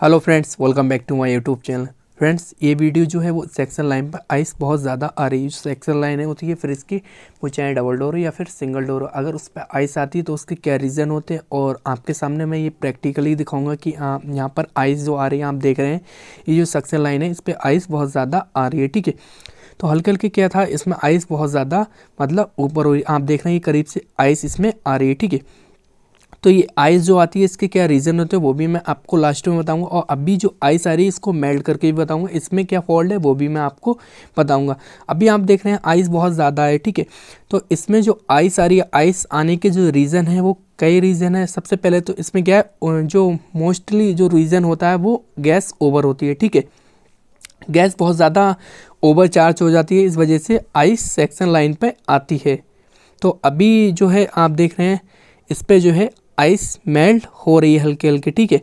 hello friends welcome back to my youtube channel friends ये video जो है वो सेक्शन लाइन पर आइस बहुत ज़्यादा आ रही है जो सेक्शन लाइन है होती तो है फिर इसकी वो चाहे डबल डोर हो या फिर सिंगल डोर हो अगर उस पर आइस आती है तो उसके क्या रीज़न होते हैं और आपके सामने मैं ये प्रैक्टिकली दिखाऊंगा कि आप यहाँ पर आइस जो आ रही है आप देख रहे हैं ये जो सेक्शन लाइन है इस पर आइस बहुत ज़्यादा आ रही है ठीक है तो हल्के हल्के क्या था इसमें आइस बहुत ज़्यादा मतलब ऊपर हुई आप देख रहे हैं करीब से आइस इसमें आ रही है ठीक है तो ये आइस जो आती है इसके क्या रीज़न होते हैं वो भी मैं आपको लास्ट में बताऊंगा और अभी जो आइस आ रही है इसको मेल्ट करके भी बताऊंगा इसमें क्या फॉल्ट है वो भी मैं आपको बताऊंगा अभी आप देख रहे हैं आइस बहुत ज़्यादा है ठीक है तो इसमें जो आइस आ रही है आइस आने के जो रीज़न है वो कई रीज़न है सबसे पहले तो इसमें क्या है जो मोस्टली जो रीज़न होता है वो गैस ओवर होती है ठीक है गैस बहुत ज़्यादा ओवर चार्ज हो जाती है इस वजह से आइस सेक्शन लाइन पर आती है तो अभी जो है आप देख रहे हैं इस पर जो है आइस मेल्ट हो रही है हल्के हल्के ठीक है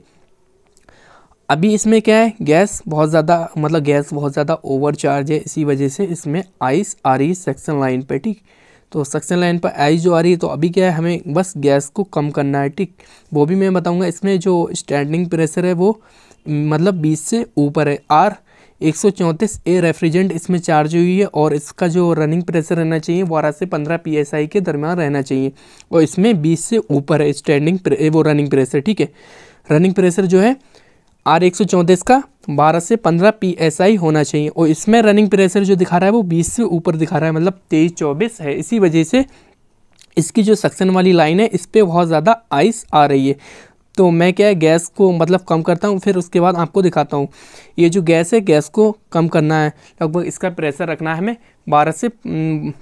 अभी इसमें क्या है गैस बहुत ज़्यादा मतलब गैस बहुत ज़्यादा ओवर चार्ज है इसी वजह से इसमें आइस आ रही है सेक्शन लाइन पे ठीक तो सेक्शन लाइन पर आइस जो आ रही है तो अभी क्या है हमें बस गैस को कम करना है ठीक वो भी मैं बताऊंगा इसमें जो स्टैंडिंग प्रेशर है वो मतलब बीस से ऊपर है आर एक सौ चौंतीस ए रेफ्रिजेंट इसमें चार्ज हुई है और इसका जो रनिंग प्रेशर रहना चाहिए बारह से पंद्रह पी एस आई के दरमियान रहना चाहिए और इसमें बीस से ऊपर है स्टैंडिंग वो रनिंग प्रेशर ठीक है रनिंग प्रेशर जो है आर एक सौ चौंतीस का बारह से पंद्रह पी एस आई होना चाहिए और इसमें रनिंग प्रेशर जो दिखा रहा है वो बीस से ऊपर दिखा रहा है मतलब तेईस चौबीस है इसी वजह से इसकी जो सक्सन वाली लाइन है इस पर बहुत ज़्यादा आइस आ रही है तो मैं क्या है गैस को मतलब कम करता हूँ फिर उसके बाद आपको दिखाता हूँ ये जो गैस है गैस को कम करना है लगभग इसका प्रेशर रखना है हमें बारह से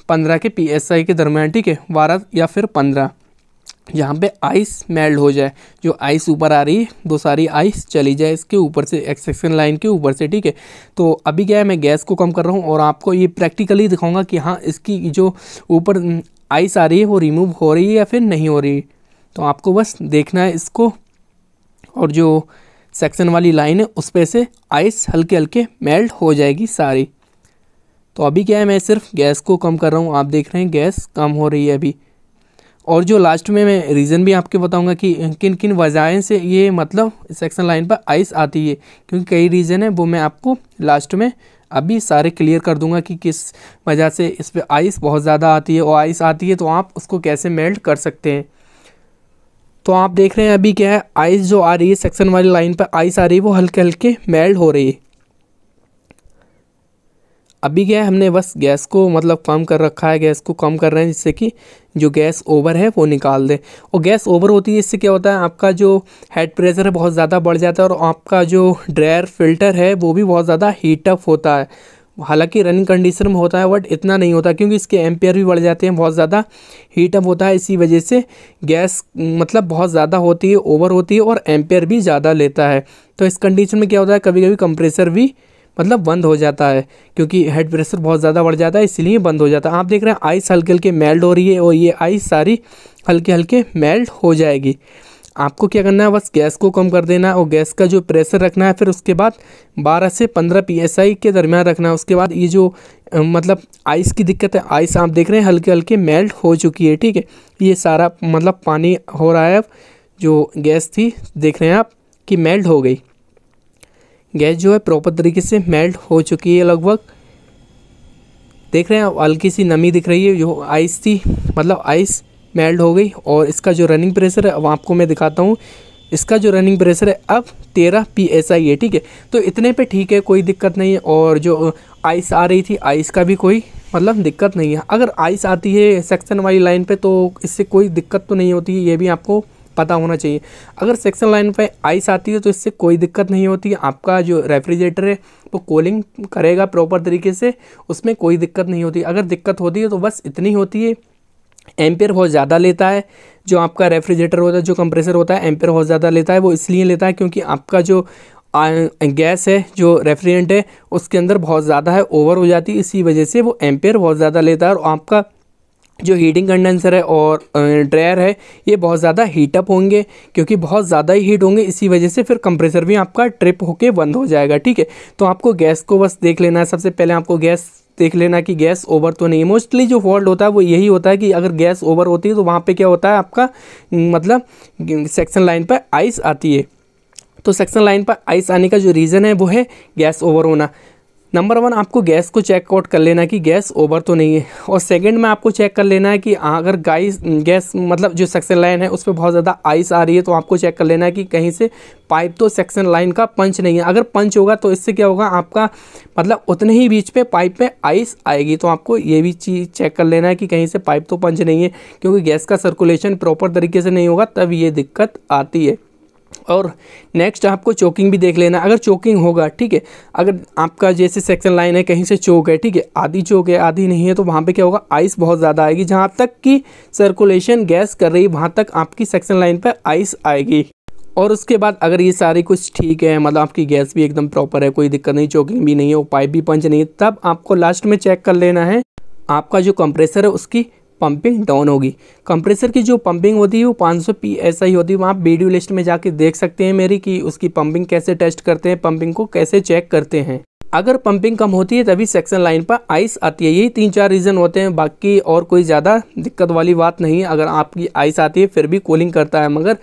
पंद्रह के पी एस आई के दरमियान ठीक है बारह या फिर पंद्रह यहाँ पे आइस मेल्ट हो जाए जो आइस ऊपर आ रही है दो सारी आइस चली जाए इसके ऊपर से एक्सेक्शन लाइन के ऊपर से ठीक है तो अभी क्या है मैं गैस को कम कर रहा हूँ और आपको ये प्रैक्टिकली दिखाऊंगा कि हाँ इसकी जो ऊपर आइस आ रही है वो रिमूव हो रही है या फिर नहीं हो रही तो आपको बस देखना है इसको और जो सेक्शन वाली लाइन है उस पर से आइस हल्के हल्के मेल्ट हो जाएगी सारी तो अभी क्या है मैं सिर्फ गैस को कम कर रहा हूँ आप देख रहे हैं गैस कम हो रही है अभी और जो लास्ट में मैं रीज़न भी आपके बताऊंगा कि किन किन वजह से ये मतलब सेक्शन लाइन पर आइस आती है क्योंकि कई रीज़न है वो मैं आपको लास्ट में अभी सारे क्लियर कर दूंगा कि किस वजह से इस पर आइस बहुत ज़्यादा आती है और आइस आती है तो आप उसको कैसे मेल्ट कर सकते हैं तो आप देख रहे हैं अभी क्या है आइस जो आ रही है सेक्शन वाली लाइन पर आइस आ रही है वो हल्के हल्के मेल्ट हो रही है अभी क्या है हमने बस गैस को मतलब कम कर रखा है गैस को कम कर रहे हैं जिससे कि जो गैस ओवर है वो निकाल दें और गैस ओवर होती है इससे क्या होता है आपका जो हेड प्रेशर है बहुत ज़्यादा बढ़ जाता है और आपका जो ड्रायर फिल्टर है वो भी बहुत ज़्यादा हीटअप होता है हालांकि रनिंग कंडीशन में होता है बट इतना नहीं होता क्योंकि इसके एम्पेयर भी बढ़ जाते हैं बहुत ज़्यादा हीटअप होता है इसी वजह से गैस मतलब बहुत ज़्यादा होती है ओवर होती है और एम्पेयर भी ज़्यादा लेता है तो इस कंडीशन में क्या होता है कभी कभी कंप्रेसर भी मतलब बंद हो जाता है क्योंकि हेड प्रेशर बहुत ज़्यादा बढ़ जाता है इसलिए बंद हो जाता है आप देख रहे हैं आइस हल्के हल्के मेल्ट हो रही है और ये आइस सारी हल्के हल्के मेल्ट हो जाएगी आपको क्या करना है बस गैस को कम कर देना है और गैस का जो प्रेशर रखना है फिर उसके बाद 12 से 15 पीएसआई के दरमियान रखना है उसके बाद ये जो मतलब आइस की दिक्कत है आइस आप देख रहे हैं हल्के हल्के मेल्ट हो चुकी है ठीक है ये सारा मतलब पानी हो रहा है जो गैस थी देख रहे हैं आप कि मेल्ट हो गई गैस जो है प्रॉपर तरीके से मेल्ट हो चुकी है लगभग देख रहे हैं हल्की सी नमी दिख रही है जो आइस थी मतलब आइस मेल्ट हो गई और इसका जो रनिंग प्रेशर है अब आपको मैं दिखाता हूँ इसका जो रनिंग प्रेशर है अब तेरह पी एस आई है ठीक है तो इतने पे ठीक है कोई दिक्कत नहीं है और जो आइस आ रही थी आइस का भी कोई मतलब दिक्कत नहीं है अगर आइस आती है सेक्शन वाली लाइन पे तो इससे कोई दिक्कत तो नहीं होती है ये भी आपको पता होना चाहिए अगर सेक्शन लाइन पे आइस आती है तो इससे कोई दिक्कत नहीं होती है आपका जो रेफ्रिजरेटर है वो कूलिंग करेगा प्रॉपर तरीके से उसमें कोई दिक्कत नहीं होती अगर दिक्कत होती है तो बस इतनी होती है एम्पेयर बहुत ज़्यादा लेता है जो आपका रेफ्रिजरेटर होता है जो कंप्रेसर होता है एम्पेयर बहुत ज़्यादा लेता है वो इसलिए लेता है क्योंकि आपका जो गैस है जो रेफ्रिजरेंट है उसके अंदर बहुत ज़्यादा है ओवर हो जाती है इसी वजह से वो एम्पेयर बहुत ज़्यादा लेता है और आपका जो हीटिंग कंडेंसर है और ड्रायर है ये बहुत ज़्यादा हीटअप होंगे क्योंकि बहुत ज़्यादा ही हीट होंगे इसी वजह से फिर कंप्रेसर भी आपका ट्रिप होके बंद हो जाएगा ठीक है तो आपको गैस को बस देख लेना है सबसे पहले आपको गैस देख लेना कि गैस ओवर तो नहीं है मोस्टली जो फॉल्ट होता है वो यही होता है कि अगर गैस ओवर होती है तो वहाँ पे क्या होता है आपका मतलब सेक्शन लाइन पर आइस आती है तो सेक्शन लाइन पर आइस आने का जो रीज़न है वो है गैस ओवर होना नंबर वन आपको गैस को चेकआउट कर लेना है कि गैस ओवर तो नहीं है और सेकंड में आपको चेक कर लेना है कि अगर गाइस गैस मतलब जो सेक्शन लाइन है उस पर बहुत ज़्यादा आइस आ रही है तो आपको चेक कर लेना है कि कहीं से पाइप तो सेक्शन लाइन का पंच नहीं है अगर पंच होगा तो इससे क्या होगा आपका मतलब उतने ही बीच में पाइप में आइस आएगी तो आपको ये भी चीज़ चेक कर लेना है कि कहीं से पाइप तो पंच नहीं है क्योंकि गैस का सर्कुलेशन प्रॉपर तरीके से नहीं होगा तब ये दिक्कत आती है और नेक्स्ट आपको चौकिंग भी देख लेना अगर चौकिंग होगा ठीक है अगर आपका जैसे सेक्शन लाइन है कहीं से चौक है ठीक है आधी चौक है आधी नहीं है तो वहाँ पे क्या होगा आइस बहुत ज़्यादा आएगी जहाँ तक कि सर्कुलेशन गैस कर रही वहाँ तक आपकी सेक्शन लाइन पर आइस आएगी और उसके बाद अगर ये सारी कुछ ठीक है मतलब आपकी गैस भी एकदम प्रॉपर है कोई दिक्कत नहीं चौकिंग भी नहीं है वो पाइप भी पंच नहीं है तब आपको लास्ट में चेक कर लेना है आपका जो कंप्रेसर है उसकी पंपिंग डाउन होगी कंप्रेसर की जो पंपिंग होती है वो 500 सौ पी एस आई होती है वहाँ वीडियो लिस्ट में जाके देख सकते हैं मेरी कि उसकी पंपिंग कैसे टेस्ट करते हैं पंपिंग को कैसे चेक करते हैं अगर पंपिंग कम होती है तभी सेक्शन लाइन पर आइस आती है यही तीन चार रीज़न होते हैं बाकी और कोई ज़्यादा दिक्कत वाली बात नहीं अगर आपकी आइस आती है फिर भी कूलिंग करता है मगर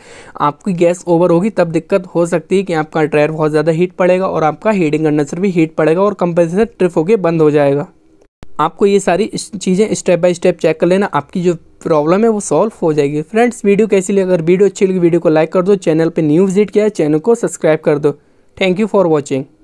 आपकी गैस ओवर होगी तब दिक्कत हो सकती है कि आपका टायर बहुत ज़्यादा हीट पड़ेगा और आपका हीटिंग कंडेंसर भी हीट पड़ेगा और कंप्रेसर ट्रिप होकर बंद हो जाएगा आपको ये सारी चीज़ें स्टेप बाय स्टेप चेक कर लेना आपकी जो प्रॉब्लम है वो सॉल्व हो जाएगी फ्रेंड्स वीडियो कैसी लगी अगर वीडियो अच्छी लगी वीडियो को लाइक कर दो चैनल पे न्यू विजिट किया है चैनल को सब्सक्राइब कर दो थैंक यू फॉर वॉचिंग